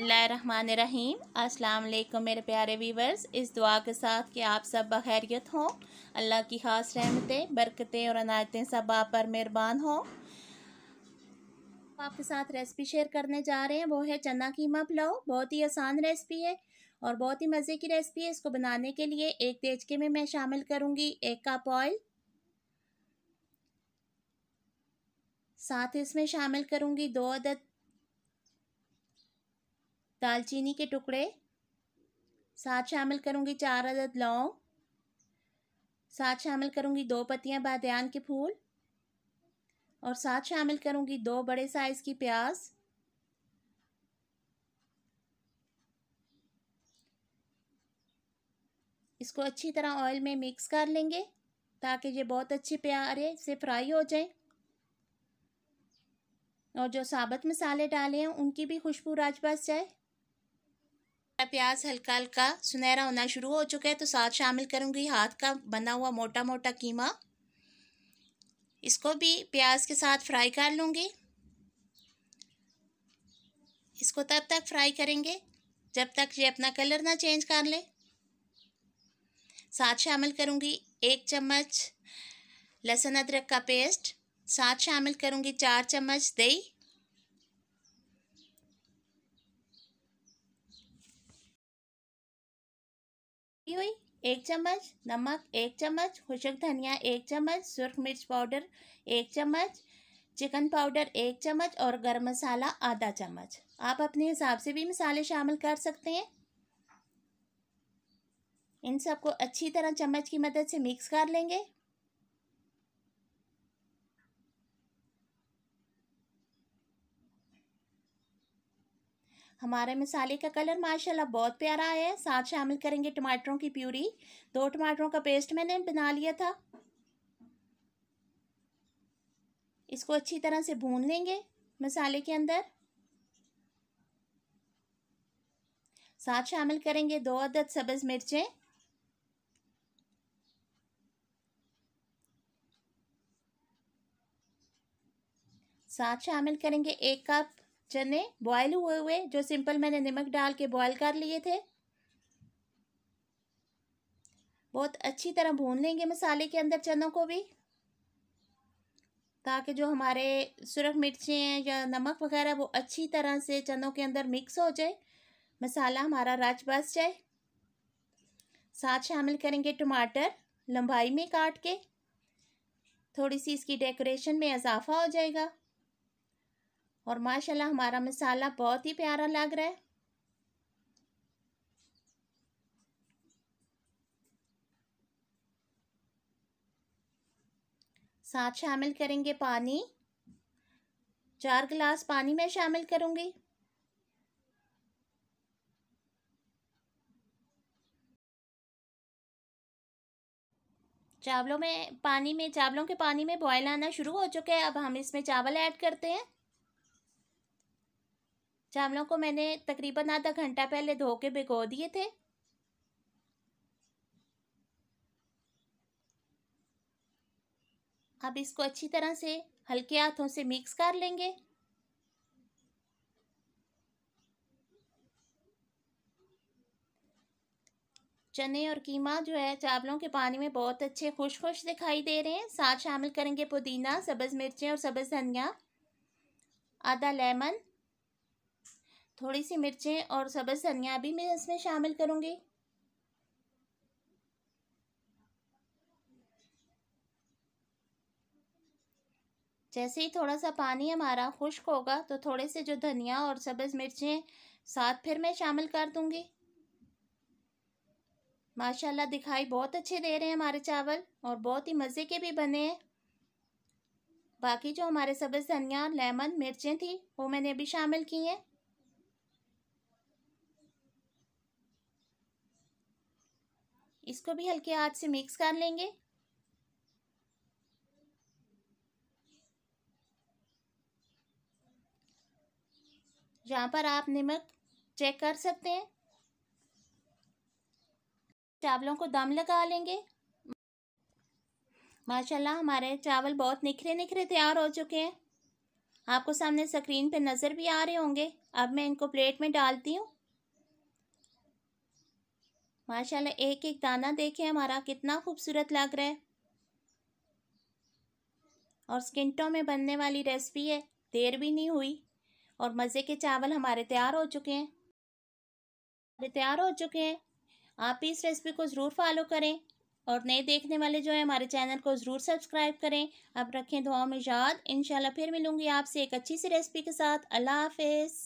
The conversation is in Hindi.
रहीम अस्सलाम वालेकुम मेरे प्यारे वीवर्स इस दुआ के साथ कि आप सब बखैरियत हों अल्लाह की खास रहमतें बरकतें और अनायतें सब आप पर मेहरबान हों आपके साथ रेसिपी शेयर करने जा रहे हैं वो है चना कीमा पुलाव बहुत ही आसान रेसिपी है और बहुत ही मज़े की रेसिपी है इसको बनाने के लिए एक देचके में मैं शामिल करूँगी एक कप ऑयल साथ इसमें शामिल करूँगी दो अदद दालचीनी के टुकड़े साथ शामिल करूँगी चार अदद लौंग साथ शामिल करूँगी दो पत्तियाँ बादयान के फूल और साथ शामिल करूँगी दो बड़े साइज़ की प्याज इसको अच्छी तरह ऑयल में मिक्स कर लेंगे ताकि ये बहुत अच्छे प्यारे से फ्राई हो जाए और जो साबत मसाले डाले हैं उनकी भी खुशबू राज बस जाए प्याज हल्का हल्का सुनहरा होना शुरू हो चुका है तो साथ शामिल करूंगी हाथ का बना हुआ मोटा मोटा कीमा इसको भी प्याज के साथ फ्राई कर लूंगी इसको तब तक फ्राई करेंगे जब तक ये अपना कलर ना चेंज कर ले साथ शामिल करूँगी एक चम्मच लहसुन अदरक का पेस्ट साथ शामिल करूंगी चार चम्मच दही हुई एक चम्मच नमक एक चम्मच खुशक धनिया एक चम्मच सुर्ख मिर्च पाउडर एक चम्मच चिकन पाउडर एक चम्मच और गर्म मसाला आधा चम्मच आप अपने हिसाब से भी मसाले शामिल कर सकते हैं इन सबको अच्छी तरह चम्मच की मदद से मिक्स कर लेंगे हमारे मसाले का कलर माशाल्लाह बहुत प्यारा है साथ शामिल करेंगे टमाटरों की प्यूरी दो टमाटरों का पेस्ट मैंने बना लिया था इसको अच्छी तरह से भून लेंगे मसाले के अंदर साथ शामिल करेंगे दो अदद सब्ज़ मिर्चें साथ शामिल करेंगे एक कप चने बॉयल हुए हुए जो सिंपल मैंने नमक डाल के बॉयल कर लिए थे बहुत अच्छी तरह भून लेंगे मसाले के अंदर चनों को भी ताकि जो हमारे सुरख मिर्चें हैं या नमक वगैरह वो अच्छी तरह से चनों के अंदर मिक्स हो जाए मसाला हमारा रच बस जाए साथ शामिल करेंगे टमाटर लंबाई में काट के थोड़ी सी इसकी डेकोरेशन में इजाफा हो जाएगा और माशाल्लाह हमारा मसाला बहुत ही प्यारा लग रहा है साथ शामिल करेंगे पानी चार गिलास पानी मैं शामिल करूंगी चावलों में पानी में चावलों के पानी में बॉयल आना शुरू हो चुका है अब हम इसमें चावल ऐड करते हैं चावलों को मैंने तकरीबन आधा घंटा पहले धो के भिगो दिए थे अब इसको अच्छी तरह से हल्के हाथों से मिक्स कर लेंगे चने और कीमा जो है चावलों के पानी में बहुत अच्छे खुश खुश दिखाई दे रहे हैं साथ शामिल करेंगे पुदीना सब्ज़ मिर्चें और सब्ज़ धनिया आधा लेमन थोड़ी सी मिर्चें और सब्ज धनिया भी मैं इसमें शामिल करूँगी जैसे ही थोड़ा सा पानी हमारा खुश्क होगा तो थोड़े से जो धनिया और सब्ज मिर्चें साथ फिर मैं शामिल कर दूंगी माशाल्लाह दिखाई बहुत अच्छे दे रहे हैं हमारे चावल और बहुत ही मज़े के भी बने हैं बाकी जो हमारे सब्ज धनिया लेमन मिर्चें थी वो मैंने अभी शामिल की हैं इसको भी हल्के हाथ से मिक्स कर लेंगे यहाँ पर आप नमक चेक कर सकते हैं चावलों को दम लगा लेंगे माशाल्लाह हमारे चावल बहुत निखरे निखरे तैयार हो चुके हैं आपको सामने स्क्रीन पे नज़र भी आ रहे होंगे अब मैं इनको प्लेट में डालती हूँ माशाल्लाह एक एक दाना देखें हमारा कितना खूबसूरत लग रहा है और स्किंटों में बनने वाली रेसिपी है देर भी नहीं हुई और मज़े के चावल हमारे तैयार हो चुके हैं हमारे तैयार हो चुके हैं आप भी इस रेसिपी को ज़रूर फॉलो करें और नए देखने वाले जो है हमारे चैनल को ज़रूर सब्सक्राइब करें अब रखें दुआओं में याद इन फिर मिलूँगी आपसे एक अच्छी सी रेसिपी के साथ अल्लाह हाफिज़